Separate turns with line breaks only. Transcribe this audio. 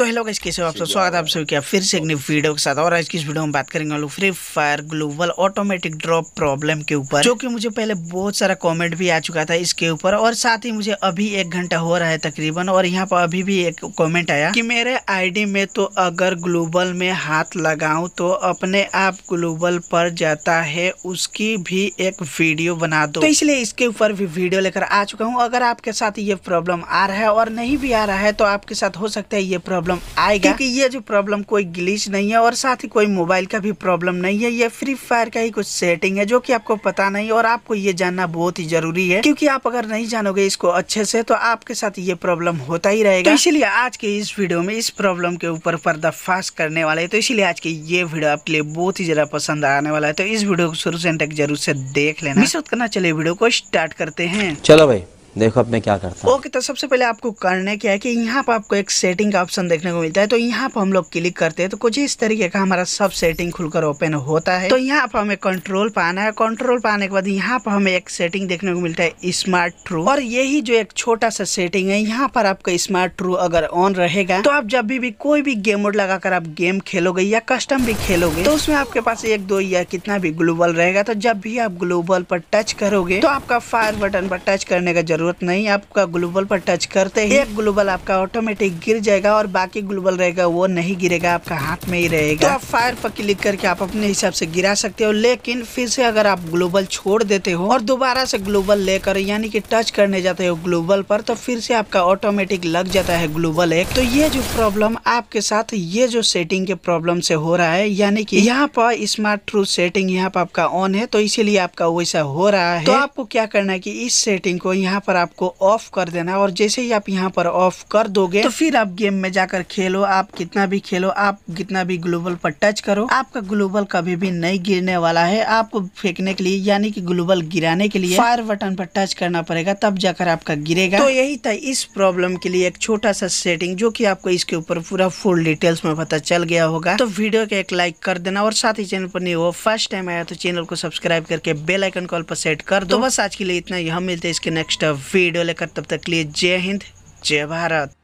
तो hello guys कैसे हो आप सब स्वागत है आप सभी का फिर से एक नई वीडियो के साथ और आज की इस वीडियो में बात करेंगे हम लोग Free Fire global automatic drop problem के ऊपर जो कि मुझे पहले बहुत सारा कमेंट भी आ चुका था इसके ऊपर और साथ ही मुझे अभी एक घंटा हो रहा है तकरीबन और यहाँ पर अभी भी एक कॉमेंट आया की मेरे आई में तो अगर ग्लोबल में हाथ लगाऊ तो अपने आप ग्लोबल पर जाता है उसकी भी एक वीडियो बना दो तो इसलिए इसके ऊपर भी वीडियो लेकर आ चुका हूँ अगर आपके साथ ये प्रॉब्लम आ रहा है और नहीं भी आ रहा है तो आपके साथ हो सकता है ये प्रॉब्लम प्रॉब्लम आएगा क्योंकि ये जो प्रॉब्लम कोई ग्लिच नहीं है और साथ ही कोई मोबाइल का भी प्रॉब्लम नहीं है ये फ्री फायर का ही कुछ सेटिंग है जो की आपको पता नहीं और आपको ये जानना बहुत ही जरूरी है क्योंकि आप अगर नहीं जानोगे इसको अच्छे से तो आपके साथ ये प्रॉब्लम होता ही रहेगा तो इसीलिए आज के इस वीडियो में इस प्रॉब्लम के ऊपर पर्दाफाश करने वाले तो इसीलिए आज की ये वीडियो आपके लिए बहुत ही ज्यादा पसंद आने वाला है तो इस वीडियो को शुरू से तक जरूर से देख लेना चले करना वीडियो को स्टार्ट करते हैं चलो भाई देखो अब मैं क्या करता हूँ ओके तो सबसे पहले आपको करने क्या है कि यहाँ पर आपको एक सेटिंग का ऑप्शन देखने को मिलता है तो यहाँ पर हम लोग क्लिक करते हैं तो कुछ इस तरीके का हमारा सब सेटिंग खुलकर ओपन होता है तो यहाँ पर हमें कंट्रोल पाना है कंट्रोल पाने के बाद यहाँ पर हमें एक सेटिंग देखने को मिलता है स्मार्ट ट्रू और यही जो एक छोटा सा सेटिंग है यहाँ पर आपका स्मार्ट ट्रू अगर ऑन रहेगा तो आप जब भी, भी कोई भी गेम मोड लगाकर आप गेम खेलोगे या कस्टम भी खेलोगे तो उसमें आपके पास एक दो या कितना भी ग्लोबल रहेगा तो जब भी आप ग्लोबल पर टच करोगे तो आपका फायर बटन पर टच करने का ज़रूरत नहीं आपका ग्लोबल पर टच करते ही एक ग्लोबल आपका ऑटोमेटिक गिर जाएगा और बाकी ग्लोबल रहेगा वो नहीं गिरेगा आपका हाथ में ही रहेगा तो आप फायर पर क्लिक करके आप अपने हिसाब से गिरा सकते हो लेकिन फिर से अगर आप ग्लोबल छोड़ देते हो और दोबारा से ग्लोबल लेकर यानी कि टच करने जाते हो ग्लोबल पर तो फिर से आपका ऑटोमेटिक लग जाता है ग्लोबल एक तो ये जो प्रॉब्लम आपके साथ ये जो सेटिंग के प्रॉब्लम से हो रहा है यानी कि यहाँ पर स्मार्ट ट्रू सेटिंग यहाँ पर आपका ऑन है तो इसीलिए आपका वैसा हो रहा है तो आपको क्या करना है कि इस सेटिंग को यहाँ पर पर आपको ऑफ कर देना है और जैसे ही आप यहाँ पर ऑफ कर दोगे तो फिर आप गेम में जाकर खेलो आप कितना भी खेलो आप कितना भी ग्लोबल पर टच करो आपका ग्लोबल कभी भी नहीं गिरने वाला है आपको फेंकने के लिए यानी कि ग्लोबल गिराने के लिए फायर बटन पर टच करना पड़ेगा तब जाकर आपका गिरेगा तो यही था इस प्रॉब्लम के लिए एक छोटा सा सेटिंग जो की आपको इसके ऊपर पूरा फुल डिटेल्स में पता चल गया होगा तो वीडियो का एक लाइक कर देना और साथ ही चैनल पर नहीं हो फर्स्ट टाइम आया तो चैनल को सब्सक्राइब करके बेल आइकन कॉल पर सेट कर दो तो बस आज के लिए इतना ही हम मिलते हैं इसके नेक्स्ट वीडियो लेकर तब तक लिए जय हिंद जय भारत